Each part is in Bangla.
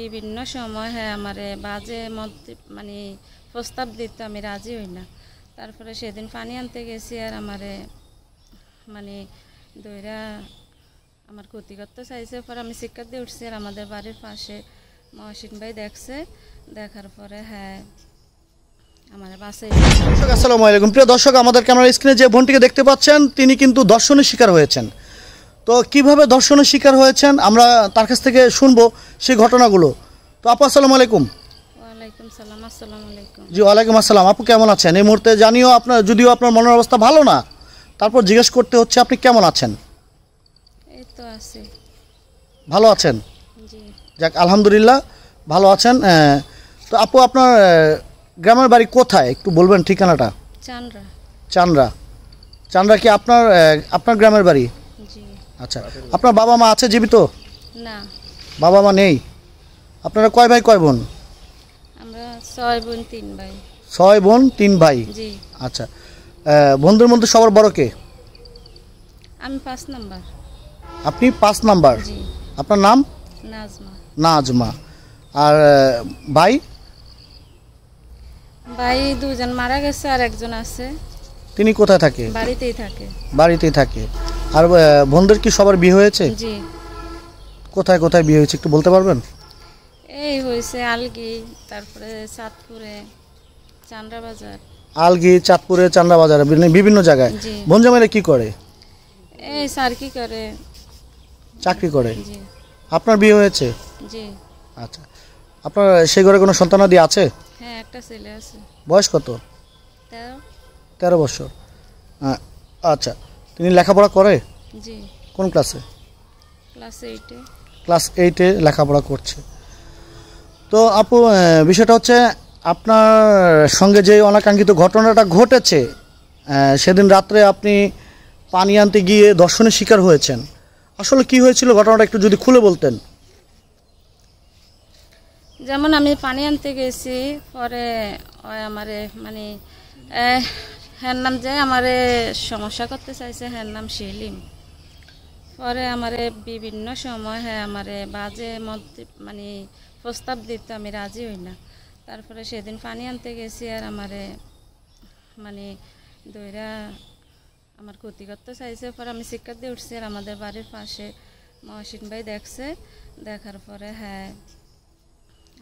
বিভিন্ন সময় হ্যাঁ আমার বাজে মধ্যে মানে প্রস্তাব দিত আমি রাজি হই না তারপরে সেদিন পানি আনতে গেছি আর আমারে মানে দইরা আমার ক্ষতি করতে চাইছে পরে আমি শিক্ষা দিয়ে উঠছি আর আমাদের বাড়ির পাশে মহসিন ভাই দেখছে দেখার পরে হ্যাঁ আসসালামু আলাইকুম প্রিয় দর্শক আমাদের ক্যামেরা স্ক্রিনে যে বোনটিকে দেখতে পাচ্ছেন তিনি কিন্তু দর্শনের শিকার হয়েছেন তো কিভাবে ধর্ষণের শিকার হয়েছেন আমরা তার কাছ থেকে শুনবো সেই ঘটনাগুলো তো আপু আসসালামু আলাইকুম জি ওয়ালাইকুম আসসালাম আপু কেমন আছেন এই মুহূর্তে জানিও আপনার যদিও আপনার মনের অবস্থা ভালো না তারপর জিজ্ঞেস করতে হচ্ছে আপনি কেমন আছেন ভালো আছেন যাক আলহামদুলিল্লাহ ভালো আছেন তো আপু আপনার গ্রামের বাড়ি কোথায় একটু বলবেন ঠিকানাটা চানরা চানরা চানরা কি আপনার আপনার গ্রামের বাড়ি আচ্ছা আপনার বাবা মা আছে জীবিত না বাবা মা নেই আপনারা কয় ভাই কয় বোন আমরা ছয় বোন তিন ভাই ছয় বোন তিন ভাই জি আচ্ছা বন্ধুর মধ্যে সবার বড় কে আমি পাঁচ নাম্বার আপনি পাঁচ নাম্বার আপনার নাম নাজমা নাজমা আর ভাই ভাই দুজন মারা গেছে আর একজন আছে তিনি কোথায় থাকে বাড়িতেই থাকে বাড়িতেই থাকে আর বোনদের কি সবার বিয়ে হয়েছে জি কোথায় কোথায় বিয়ে হয়েছে একটু বলতে পারবেন এই হয়েছে আলগি তারপরে চাঁদপুরে চান্দ্রা আলগি চাঁদপুরে চান্দ্রা বিভিন্ন জায়গায় বোন জামাইরা কি করে এই স্যার কি করে চাকরি করে আপনার বিয়ে হয়েছে জি আচ্ছা আপনার সেই ঘরে কোনো সন্তানাদি আছে হ্যাঁ একটা ছেলে আছে বয়স কত তেরো তেরো বছর আচ্ছা তিনি লেখাপড়া করে কোন ক্লাসে ক্লাস এইটে ক্লাস এইটে লেখাপড়া করছে তো আপু বিষয়টা হচ্ছে আপনার সঙ্গে যে অনাকাঙ্ক্ষিত ঘটনাটা ঘটেছে সেদিন রাত্রে আপনি পানি আনতে গিয়ে দর্শনের শিকার হয়েছেন আসলে কি হয়েছিল ঘটনাটা একটু যদি খুলে বলতেন যেমন আমি পানি আনতে গেছি পরে আমার মানে হ্যার নাম যে আমারে সমস্যা করতে চাইছে হ্যার নাম সেলিম পরে আমারে বিভিন্ন সময় হ্যাঁ আমারে বাজে মধ্যে মানে প্রস্তাব দিত আমি রাজি হই না তারপরে সেদিন পানি আনতে গেছি আর আমারে মানে দইরা আমার ক্ষতি করতে চাইছে পরে আমি শিক্ষা দিয়ে উঠছি আর আমাদের বাড়ির পাশে মহসিন ভাই দেখছে দেখার পরে হ্যাঁ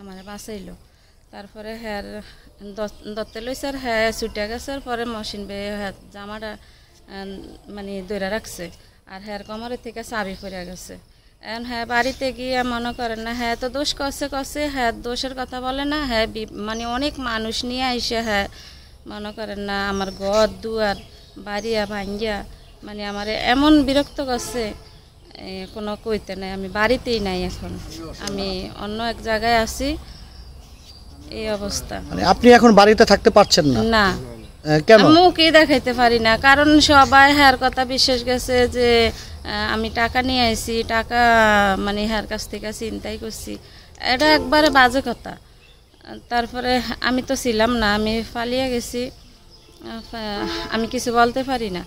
আমার বাসাইলো তারপরে হ্যার দত্তে লইসার হ্যাঁ ছুটে গেছে পরে মশিন বেয়ে হ্যাঁ জামাটা মানে দৌড়া রাখছে আর হ্যার কমরে থেকে চাবি পড়ে গেছে এখন হ্যাঁ বাড়িতে গিয়ে মনে করেন না হ্যাঁ তো দোষ কষে কষে হ্যাঁ দোষের কথা বলে না হ্যাঁ মানে অনেক মানুষ নিয়ে আইসে হ্যাঁ মনে করেন না আমার গদ দুয়ার বাড়িয়া ভাঙ্গিয়া মানে আমার এমন বিরক্ত করছে কোনো কইতে নাই আমি বাড়িতেই নাই এখন আমি অন্য এক জায়গায় আছি এই অবস্থা মানে আপনি এখন বাড়িতে থাকতে পারছেন না না কেন মুখই দেখাইতে পারি না কারণ সবাই হার কথা বিশ্বাস গেছে যে আমি টাকা নিয়ে আইছি টাকা মানে হার কাছ থেকে চিন্তাই করছি এটা একবারে বাজে কথা তারপরে আমি তো ছিলাম না আমি পালিয়ে গেছি আমি কিছু বলতে পারি না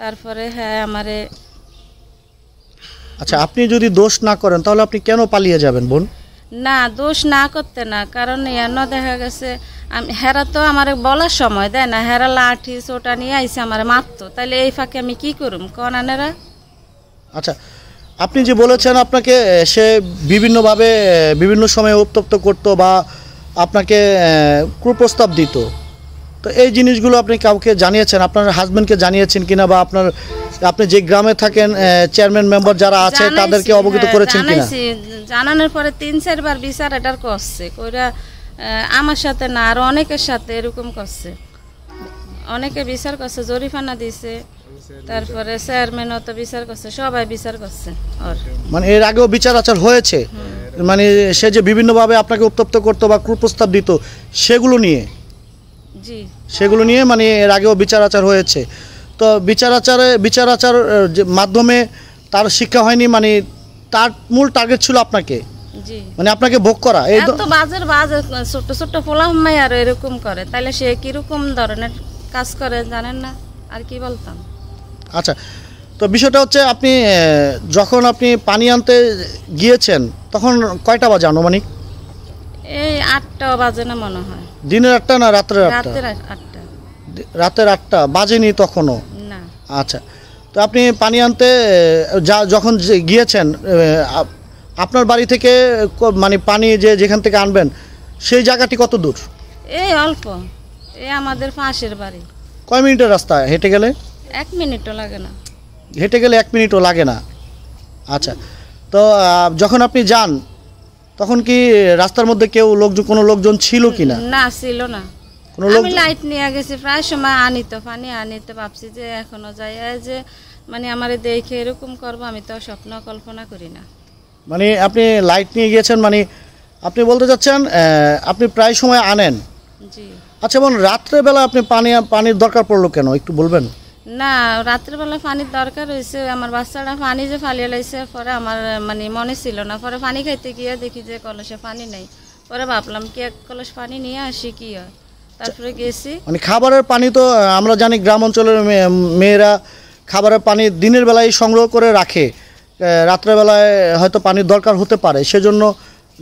তারপরে হ্যাঁ আমারে আচ্ছা আপনি যদি দোষ না করেন তাহলে আপনি কেন পালিয়ে যাবেন বোন না দোষ না করতে না কারণ এন দেখা গেছে আমি হেরা তো আমার বলার সময় দেয় না হেরা লাঠি চোটা নিয়ে আইসে আমার মারতো তাহলে এই ফাঁকে আমি কি করুম কন আনেরা আচ্ছা আপনি যে বলেছেন আপনাকে সে বিভিন্নভাবে বিভিন্ন সময়ে উত্তপ্ত করতো বা আপনাকে কুপ্রস্তাব দিত তো এই জিনিসগুলো আপনি কাউকে জানিয়েছেন আপনার হাজব্যান্ডকে জানিয়েছেন কিনা বা আপনার আপনি যে গ্রামে থাকেন চেয়ারম্যান মেম্বার যারা আছে তাদেরকে অবগত হ্যাঁ, করেছেন কিনা জানানোর পরে তিন চারবার বিচার এটার করছে কইরা আমার সাথে না আর অনেকের সাথে এরকম করছে অনেকে বিচার করছে জরিফানা দিছে তারপরে চেয়ারম্যান অত বিচার করছে সবাই বিচার করছে আর মানে এর আগেও বিচার আচার হয়েছে মানে সে যে বিভিন্নভাবে আপনাকে উত্তপ্ত করতো বা কুপ্রস্তাব দিত সেগুলো নিয়ে সেগুলো নিয়ে মানে এর আগেও বিচার আচার হয়েছে তো বিচার আচারে বিচার আচার মাধ্যমে তার শিক্ষা হয়নি মানে তার মূল টার্গেট ছিল আপনাকে মানে আপনাকে ভোগ করা এই তো বাজার বাজার ছোট ছোট পোলাম নাই আর এরকম করে তাহলে সে কিরকম ধরনের কাজ করে জানেন না আর কি বলতাম আচ্ছা তো বিষয়টা হচ্ছে আপনি যখন আপনি পানি আনতে গিয়েছেন তখন কয়টা বাজে আনুমানিক আটটা বাজে না মনে হয় দিনের আটটা না রাতের আটটা রাতের আটটা রাতের আটটা বাজেনি তখনও না আচ্ছা তো আপনি পানি আনতে যা যখন গিয়েছেন আপনার বাড়ি থেকে মানে পানি যে যেখান থেকে আনবেন সেই জায়গাটি কত দূর এই অল্প এই আমাদের পাশের বাড়ি কয় মিনিটের রাস্তা হেঁটে গেলে এক মিনিটও লাগে না হেঁটে গেলে এক মিনিটও লাগে না আচ্ছা তো যখন আপনি যান তখন কি রাস্তার মধ্যে কেউ লোকজন কোনো লোকজন ছিল কি না না ছিল না কোনো লোক লাইট নিয়ে গেছে প্রায় সময় আনি পানি আনি তো ভাবছি যে এখনো যায় যে মানে আমারে দেখে এরকম করব আমি তো স্বপ্ন কল্পনা করি না মানে আপনি লাইট নিয়ে গিয়েছেন মানে আপনি বলতে চাচ্ছেন আপনি প্রায় সময় আনেন জি আচ্ছা বোন রাত্রেবেলা আপনি পানি পানির দরকার পড়লো কেন একটু বলবেন না রাত্রেবেলা পানির দরকার হয়েছে আমার বাচ্চারা পানি যে ফালিয়ে লাইছে পরে আমার মানে মনে ছিল না পরে পানি খাইতে গিয়ে দেখি যে কলসে পানি নেই পরে ভাবলাম কি এক কলস পানি নিয়ে আসি কি তারপরে গেছি মানে খাবারের পানি তো আমরা জানি গ্রাম অঞ্চলের মেয়েরা খাবারের পানি দিনের বেলায় সংগ্রহ করে রাখে রাত্রেবেলায় হয়তো পানির দরকার হতে পারে সেজন্য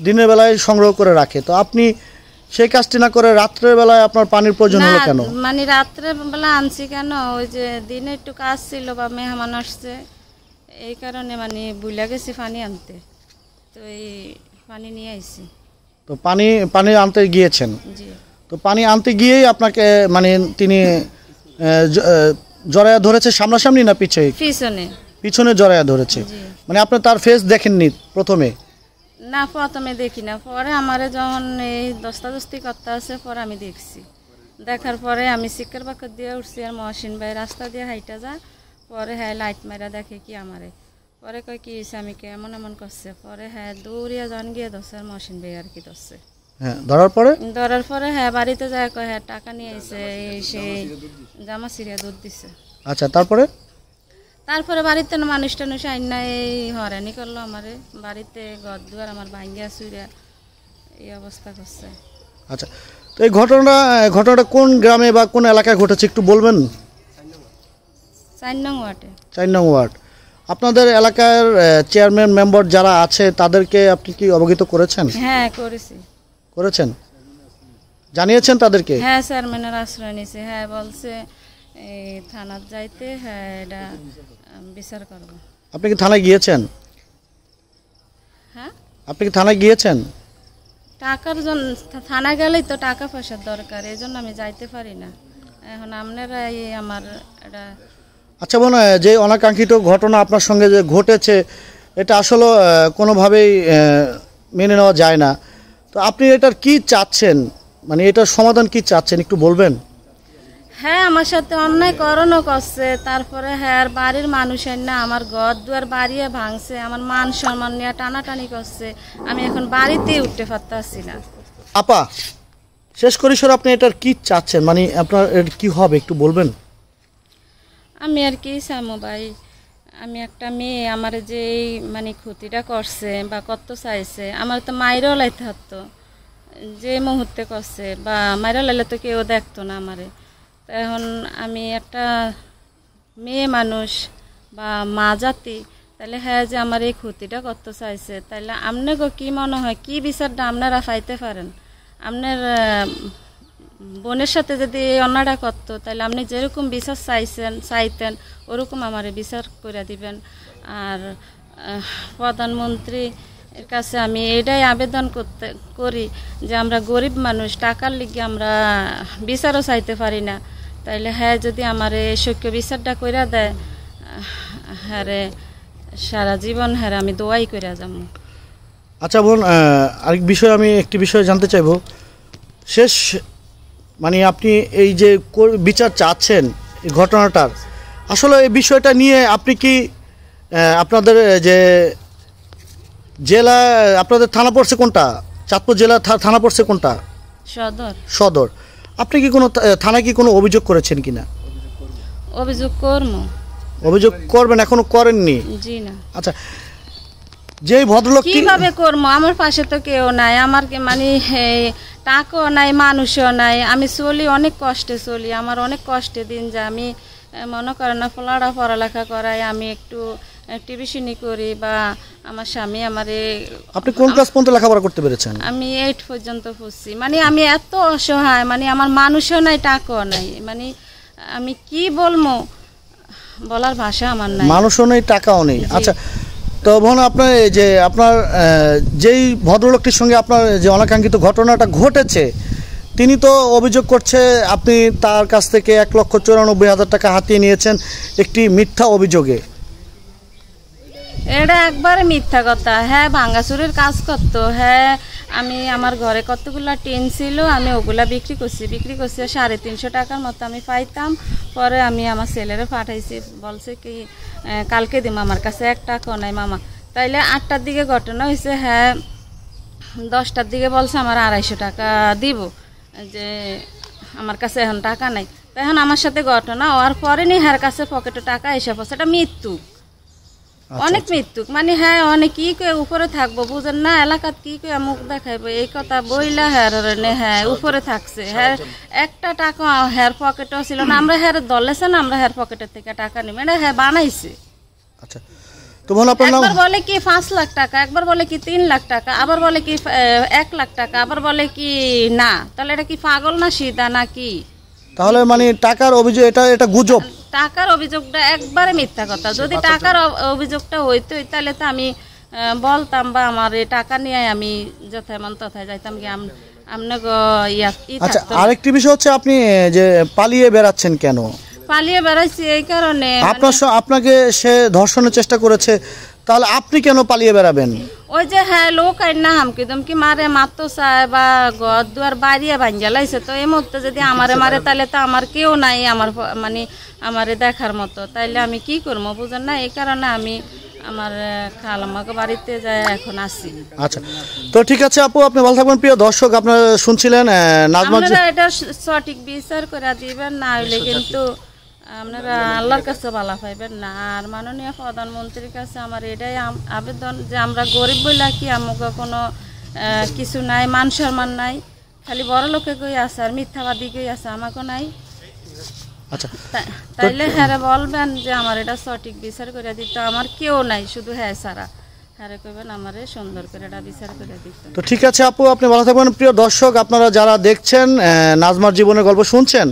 দিনের বেলায় সংগ্রহ করে রাখে তো আপনি সেই কাজটি না করে রাত্রের বেলায় আপনার পানির প্রয়োজন হলো কেন মানে রাত্রের বেলা আনছি কেন ওই যে দিনে একটু কাজ ছিল বা মেহমান আসছে এই কারণে মানে বুইলা গেছি পানি আনতে তো এই পানি নিয়ে আইছি তো পানি পানি আনতে গিয়েছেন তো পানি আনতে গিয়েই আপনাকে মানে তিনি জরায়া ধরেছে সামনাসামনি না পিছনে পিছনে জরায়া ধরেছে মানে আপনি তার ফেস দেখেননি প্রথমে না প্রথমে দেখি না পরে আমারে যখন এই দস্তা দস্তি করতে আছে পরে আমি দেখছি দেখার পরে আমি শিক্ষার বাক্য দিয়ে উঠছি আর মহাসিন ভাই রাস্তা দিয়ে হাইটা যা পরে হ্যাঁ লাইট মারা দেখে কি আমারে পরে কয় কি আমি এমন এমন করছে পরে হ্যাঁ দৌড়িয়া যখন গিয়ে ধরছে আর মহাসিন ভাই আর কি ধরছে হ্যাঁ ধরার পরে ধরার পরে হ্যাঁ বাড়িতে যায় কয় হ্যাঁ টাকা নিয়ে এসে সেই জামা সিরিয়া দুধ দিছে আচ্ছা তারপরে তারপরে বাড়িতে মানুষ টানুষ আইনা এই হরানি করলো আমারে বাড়িতে ঘর দুয়ার আমার ভাঙ্গিয়া সুইরা এই অবস্থা করছে আচ্ছা তো এই ঘটনা ঘটনাটা কোন গ্রামে বা কোন এলাকায় ঘটেছে একটু বলবেন চার নং ওয়ার্ডে চার নং ওয়ার্ড আপনাদের এলাকার চেয়ারম্যান মেম্বার যারা আছে তাদেরকে আপনি কি অবগত করেছেন হ্যাঁ করেছি করেছেন জানিয়েছেন তাদেরকে হ্যাঁ চেয়ারম্যানের আশ্রয় নিয়েছে হ্যাঁ বলছে এই থানার যাইতে হ্যাঁ এটা বিচার করব আপনি কি থানায় গিয়েছেন হ্যাঁ আপনি কি থানায় গিয়েছেন টাকার জন্য থানা গেলেই তো টাকা পয়সার দরকার এই জন্য আমি যাইতে পারি না এখন আপনারা এই আমার এটা আচ্ছা বোন যে অনাকাঙ্ক্ষিত ঘটনা আপনার সঙ্গে যে ঘটেছে এটা আসলে কোনোভাবেই মেনে নেওয়া যায় না তো আপনি এটার কি চাচ্ছেন মানে এটার সমাধান কি চাচ্ছেন একটু বলবেন হ্যাঁ আমার সাথে অন্যায় করণও করছে তারপরে হ্যাঁ বাড়ির মানুষের না আমার ঘর দুয়ার বাড়িয়ে ভাঙছে আমার মান সম্মান নিয়ে টানাটানি করছে আমি এখন বাড়িতে উঠতে পারতাছি না আপা শেষ করি স্যার আপনি এটার কি চাচ্ছেন মানে আপনার কি হবে একটু বলবেন আমি আর কি চামো ভাই আমি একটা মেয়ে আমার যে এই মানে ক্ষতিটা করছে বা কত চাইছে আমার তো মায়েরও লাইতে হতো যে মুহূর্তে করছে বা মায়েরও লাইলে তো কেউ দেখতো না আমারে এখন আমি একটা মেয়ে মানুষ বা মা জাতি তাহলে হ্যাঁ যে আমার এই ক্ষতিটা করতে চাইছে তাহলে আপনাকে কি মনে হয় কি বিচারটা আপনারা পাইতে পারেন আপনার বোনের সাথে যদি এই অন্যায়টা করতো তাহলে আপনি যেরকম বিচার চাইছেন চাইতেন ওরকম আমার বিচার করে দিবেন আর প্রধানমন্ত্রী এর কাছে আমি এটাই আবেদন করতে করি যে আমরা গরিব মানুষ টাকার লিগে আমরা বিচারও চাইতে পারি না তাইলে হ্যাঁ যদি আমার এই সৈক্য বিচারটা কইরা দেয় হ্যাঁ সারা জীবন হ্যাঁ আমি দোয়াই কইরা যাব আচ্ছা বোন আরেক বিষয় আমি একটি বিষয় জানতে চাইব শেষ মানে আপনি এই যে বিচার চাচ্ছেন এই ঘটনাটার আসলে এই বিষয়টা নিয়ে আপনি কি আপনাদের যে জেলা আপনাদের থানা পড়ছে কোনটা চাঁদপুর জেলা থানা পড়ছে কোনটা সদর সদর আপনি কি কোনো থানায় কি কোনো অভিযোগ করেছেন কিনা অভিযোগ করব অভিযোগ করবেন এখনো করেননি জি না আচ্ছা যে ভদ্রলোক কিভাবে করবো আমার পাশে তো কেউ নাই আমার মানে টাকাও নাই মানুষও নাই আমি চলি অনেক কষ্টে চলি আমার অনেক কষ্টে দিন যে আমি মনে করেন না পড়ালেখা করাই আমি একটু টিউশনি করি বা আমার স্বামী আমারে আপনি কোন ক্লাস পর্যন্ত লেখাপড়া করতে পেরেছেন আমি এইট পর্যন্ত পড়ছি মানে আমি এত অসহায় মানে আমার মানুষও নাই টাকাও নাই মানে আমি কি বলবো বলার ভাষা আমার নাই মানুষও নেই টাকাও নেই আচ্ছা তো বোন আপনার যে আপনার যেই ভদ্রলোকটির সঙ্গে আপনার যে অনাকাঙ্ক্ষিত ঘটনাটা ঘটেছে তিনি তো অভিযোগ করছে আপনি তার কাছ থেকে এক লক্ষ চুরানব্বই হাজার টাকা হাতিয়ে নিয়েছেন একটি মিথ্যা অভিযোগে এটা একবারে মিথ্যা কথা হ্যাঁ ভাঙ্গাসুরের কাজ করতো হ্যাঁ আমি আমার ঘরে কতগুলো টিন ছিল আমি ওগুলা বিক্রি করছি বিক্রি করছি সাড়ে তিনশো টাকার মতো আমি পাইতাম পরে আমি আমার ছেলেরও পাঠাইছি বলছে কি কালকে দিম আমার কাছে এক টাকাও নাই মামা তাইলে আটটার দিকে ঘটনা হয়েছে হ্যাঁ দশটার দিকে বলছে আমার আড়াইশো টাকা দিব যে আমার কাছে এখন টাকা নাই তখন আমার সাথে ঘটনা হওয়ার পরে নি হ্যার কাছে পকেটে টাকা এসে পড়ছে এটা মৃত্যু আচ্ছা, অনেক আচ্ছা। মৃত্যু মানে হ্যাঁ অনেক কি কয়ে উপরে থাকবো বুঝেন না এলাকাত কি কয়ে মুখ দেখাইবো এই কথা বইলা হ্যার হ্যাঁ উপরে থাকছে হ্যাঁ একটা টাকা হ্যার পকেটও ছিল না আমরা হ্যার দলেছে না আমরা হ্যার পকেটের থেকে টাকা নিই মানে হ্যাঁ বানাইছে আচ্ছা বলে কি পাঁচ লাখ টাকা একবার বলে কি তিন লাখ টাকা আবার বলে কি এক লাখ টাকা আবার বলে কি না তাহলে এটা কি পাগল না সিধা না কি তাহলে মানে টাকার অভিযোগ এটা এটা গুজব টাকার অভিযোগটা একবারে মিথ্যা কথা যদি টাকার অভিযোগটা হইতো তাহলে তো আমি বলতাম বা আমার এই টাকা নিয়ে আমি যথায় যথামান তথায় যাইতাম কি আচ্ছা আরেকটি বিষয় হচ্ছে আপনি যে পালিয়ে বেড়াচ্ছেন কেন পালিয়ে বেড়াচ্ছি এই কারণে আপনার মানে আপনাকে সে ধর্ষণের চেষ্টা করেছে তাহলে আপনি কেন পালিয়ে বেড়াবেন ওই যে হ্যাঁ লোক না হামকি দমকি মারে মাতো চায় বা ঘর দুয়ার বাইরে ভাঞ্জা লাইছে তো এই মুহূর্তে যদি আমারে মারে তাহলে তো আমার কেউ নাই আমার মানে আমারে দেখার মতো তাইলে আমি কি করবো বুঝেন না এই কারণে আমি আমার খালাম্মাকে বাড়িতে যায় এখন আসি আচ্ছা তো ঠিক আছে আপু আপনি ভালো থাকবেন প্রিয় দর্শক আপনারা শুনছিলেন নাজমা এটা সঠিক বিচার করে দিবেন না হইলে কিন্তু আপনারা আল্লাহর কাছে ভালো পাইবেন না আর মাননীয় প্রধানমন্ত্রীর কাছে আমার এটাই আবেদন যে আমরা গরিব বইলা কি আমাকে কোনো কিছু নাই মান সম্মান নাই খালি বড় লোকে কই আছে আর মিথ্যাবাদী কই আছে আমাকে নাই আচ্ছা। তাইলে হ্যাঁ বলবেন যে আমার এটা সঠিক বিচার করে দিত আমার কেউ নাই শুধু হ্যাঁ সারা তো ঠিক আছে আপু আপনি ভালো থাকবেন প্রিয় দর্শক আপনারা যারা দেখছেন নাজমার জীবনের গল্প শুনছেন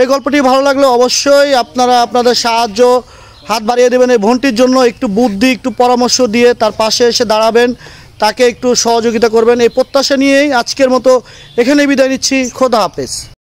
এই গল্পটি ভালো লাগলে অবশ্যই আপনারা আপনাদের সাহায্য হাত বাড়িয়ে দেবেন এই ভনটির জন্য একটু বুদ্ধি একটু পরামর্শ দিয়ে তার পাশে এসে দাঁড়াবেন তাকে একটু সহযোগিতা করবেন এই প্রত্যাশা নিয়েই আজকের মতো এখানে বিদায় নিচ্ছি খোদা হাফেজ